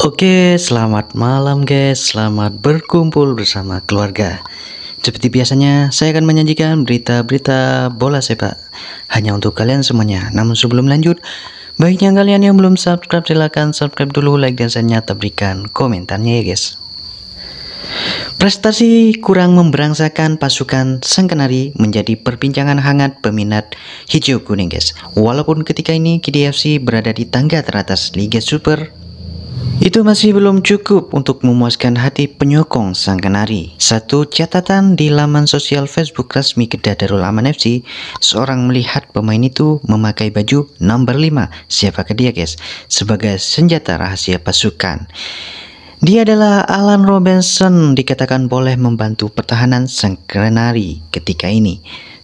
Oke, selamat malam guys. Selamat berkumpul bersama keluarga. Seperti biasanya, saya akan menyajikan berita-berita bola sepak hanya untuk kalian semuanya. Namun sebelum lanjut, baiknya kalian yang belum subscribe silahkan subscribe dulu, like dan senyata berikan komentarnya ya guys. Prestasi kurang memberangsakan pasukan Sang Kenari menjadi perbincangan hangat peminat hijau kuning guys. Walaupun ketika ini KDFC berada di tangga teratas Liga Super itu masih belum cukup untuk memuaskan hati penyokong sang kenari. Satu catatan di laman sosial Facebook resmi Darul Aman FC, seorang melihat pemain itu memakai baju nomor 5, siapakah dia guys, sebagai senjata rahasia pasukan. Dia adalah Alan Robinson dikatakan boleh membantu pertahanan sang kenari ketika ini.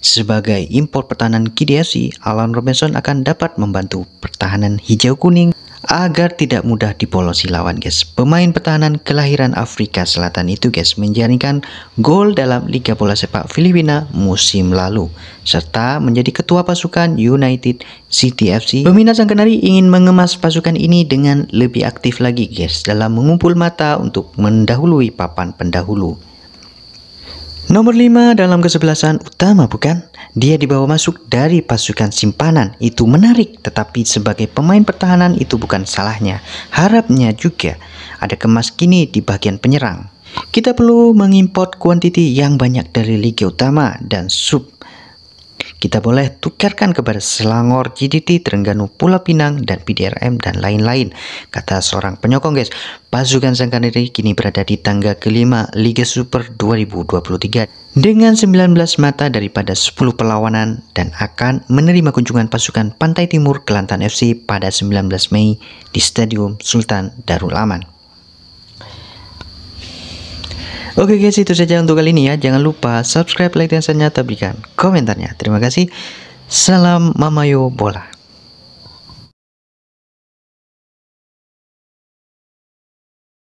Sebagai impor pertahanan Kideasi, Alan Robinson akan dapat membantu pertahanan hijau kuning agar tidak mudah dipolosi lawan guys. Pemain pertahanan kelahiran Afrika Selatan itu guys menjaringkan gol dalam Liga Bola Sepak Filipina musim lalu serta menjadi ketua pasukan United City FC. Peminat Sang Kenari ingin mengemas pasukan ini dengan lebih aktif lagi guys dalam mengumpul mata untuk mendahului papan pendahulu. Nomor 5 dalam kesebelasan utama bukan? Dia dibawa masuk dari pasukan simpanan, itu menarik tetapi sebagai pemain pertahanan itu bukan salahnya. Harapnya juga ada kemas kini di bagian penyerang. Kita perlu mengimport kuantiti yang banyak dari liga utama dan sub kita boleh tukarkan kepada Selangor, JDT, Terengganu, Pulau Pinang, dan PDRM, dan lain-lain. Kata seorang penyokong guys, pasukan Sangkaneri kini berada di tangga kelima Liga Super 2023 dengan 19 mata daripada 10 perlawanan dan akan menerima kunjungan pasukan Pantai Timur Kelantan FC pada 19 Mei di Stadium Sultan Darul Aman. Oke guys itu saja untuk kali ini ya Jangan lupa subscribe, like, dan tapi kan komentarnya Terima kasih Salam Mamayo Bola